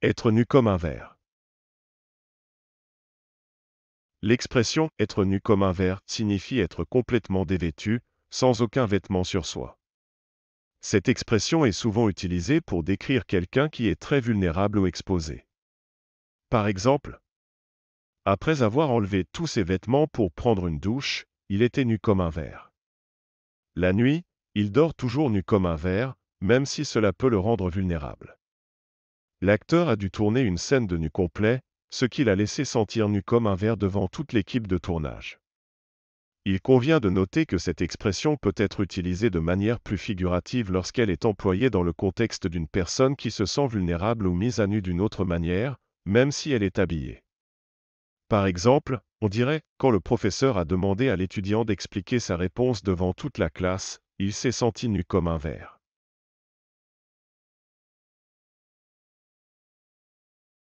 Être nu comme un verre. L'expression être nu comme un verre signifie être complètement dévêtu, sans aucun vêtement sur soi. Cette expression est souvent utilisée pour décrire quelqu'un qui est très vulnérable ou exposé. Par exemple, après avoir enlevé tous ses vêtements pour prendre une douche, il était nu comme un verre. La nuit, il dort toujours nu comme un verre, même si cela peut le rendre vulnérable. L'acteur a dû tourner une scène de nu complet, ce qui l'a laissé sentir nu comme un verre devant toute l'équipe de tournage. Il convient de noter que cette expression peut être utilisée de manière plus figurative lorsqu'elle est employée dans le contexte d'une personne qui se sent vulnérable ou mise à nu d'une autre manière, même si elle est habillée. Par exemple, on dirait, quand le professeur a demandé à l'étudiant d'expliquer sa réponse devant toute la classe, il s'est senti nu comme un verre.